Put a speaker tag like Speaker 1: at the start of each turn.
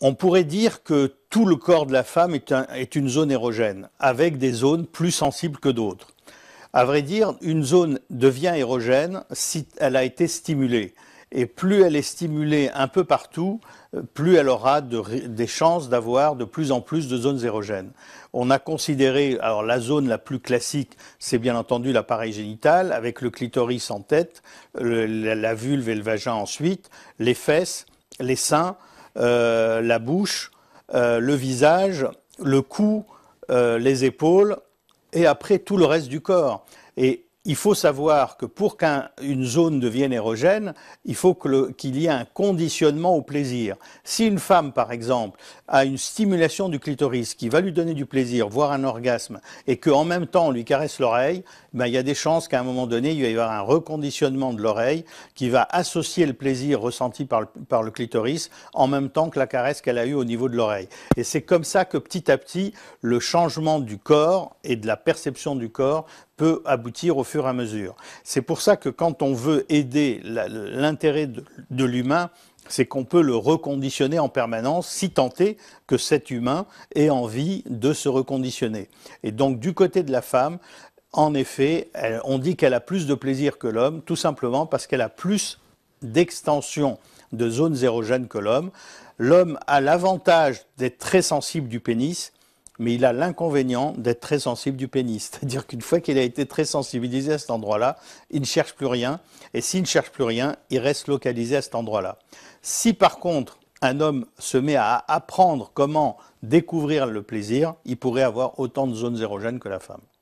Speaker 1: On pourrait dire que tout le corps de la femme est, une zone érogène, avec des zones plus sensibles que d'autres. À vrai dire, une zone devient érogène si elle a été stimulée. Et plus elle est stimulée un peu partout, euh, plus elle aura des chances d'avoir de plus en plus de zones érogènes. On a considéré, alors la zone la plus classique, c'est bien entendu l'appareil génital, avec le clitoris en tête, la vulve et le vagin ensuite, les fesses, les seins, euh, la bouche, euh, le visage, le cou, euh, les épaules, et après tout le reste du corps. Et il faut savoir que pour qu'une zone devienne érogène, il faut qu'il y ait un conditionnement au plaisir. Si une femme, par exemple, a une stimulation du clitoris qui va lui donner du plaisir, voire un orgasme, et qu'en même temps on lui caresse l'oreille, ben, il y a des chances qu'à un moment donné, il va y avoir un reconditionnement de l'oreille qui va associer le plaisir ressenti par le, par le clitoris en même temps que la caresse qu'elle a eue au niveau de l'oreille. Et c'est comme ça que petit à petit, le changement du corps et de la perception du corps peut aboutir au fur à mesure. C'est pour ça que quand on veut aider l'intérêt de, l'humain, c'est qu'on peut le reconditionner en permanence, si est que cet humain ait envie de se reconditionner. Et donc du côté de la femme, en effet, on dit qu'elle a plus de plaisir que l'homme, tout simplement parce qu'elle a plus d'extension de zones érogènes que l'homme. L'homme a l'avantage d'être très sensible du pénis, mais il a l'inconvénient d'être très sensible du pénis. C'est-à-dire qu'une fois qu'il a été très sensibilisé à cet endroit-là, il ne cherche plus rien, et s'il ne cherche plus rien, il reste localisé à cet endroit-là. Si par contre, un homme se met à apprendre comment découvrir le plaisir, il pourrait avoir autant de zones érogènes que la femme.